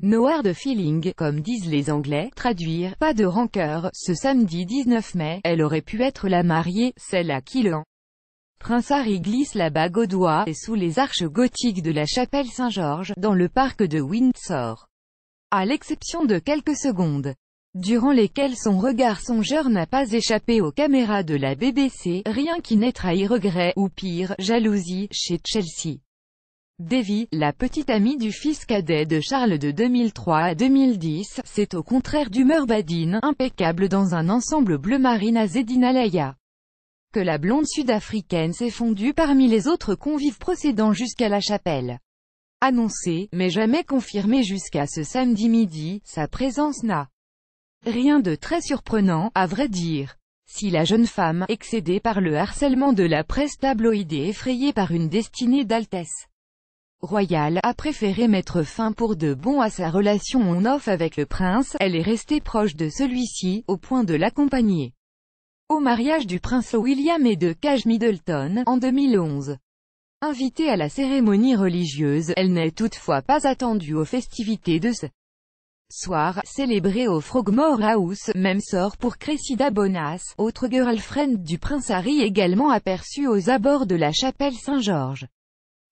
No de feeling, comme disent les Anglais, traduire, pas de rancœur, ce samedi 19 mai, elle aurait pu être la mariée, celle à qui l'an. Prince Harry glisse la bague au doigt, et sous les arches gothiques de la chapelle Saint-Georges, dans le parc de Windsor. À l'exception de quelques secondes, durant lesquelles son regard songeur n'a pas échappé aux caméras de la BBC, rien qui n'ait trahi regret, ou pire, jalousie, chez Chelsea. Davy, la petite amie du fils cadet de Charles de 2003 à 2010, c'est au contraire d'humeur badine, impeccable dans un ensemble bleu marine à Zedinalaya. Que la blonde sud-africaine s'est fondue parmi les autres convives procédant jusqu'à la chapelle. Annoncée, mais jamais confirmée jusqu'à ce samedi midi, sa présence n'a rien de très surprenant, à vrai dire. Si la jeune femme, excédée par le harcèlement de la presse tabloïdée effrayée par une destinée d'altesse, Royal a préféré mettre fin pour de bon à sa relation en off avec le prince, elle est restée proche de celui-ci, au point de l'accompagner au mariage du prince William et de Cage Middleton, en 2011. Invitée à la cérémonie religieuse, elle n'est toutefois pas attendue aux festivités de ce soir, célébrée au Frogmore House, même sort pour Cressida Bonas, autre girlfriend du prince Harry également aperçue aux abords de la chapelle Saint-Georges.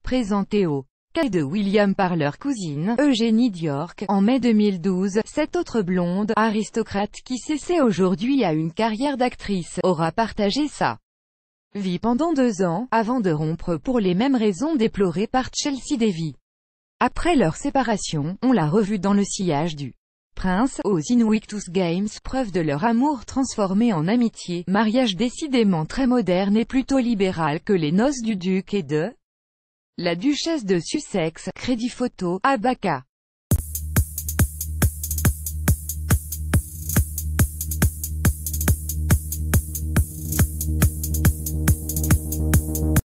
Présentée au de William par leur cousine, Eugénie d'York en mai 2012. Cette autre blonde, aristocrate qui s'essaie aujourd'hui à une carrière d'actrice, aura partagé sa vie pendant deux ans, avant de rompre pour les mêmes raisons déplorées par Chelsea Davy. Après leur séparation, on l'a revue dans le sillage du Prince, aux Invictus Games, preuve de leur amour transformé en amitié, mariage décidément très moderne et plutôt libéral que les noces du duc et de la duchesse de Sussex, crédit photo, Abaca.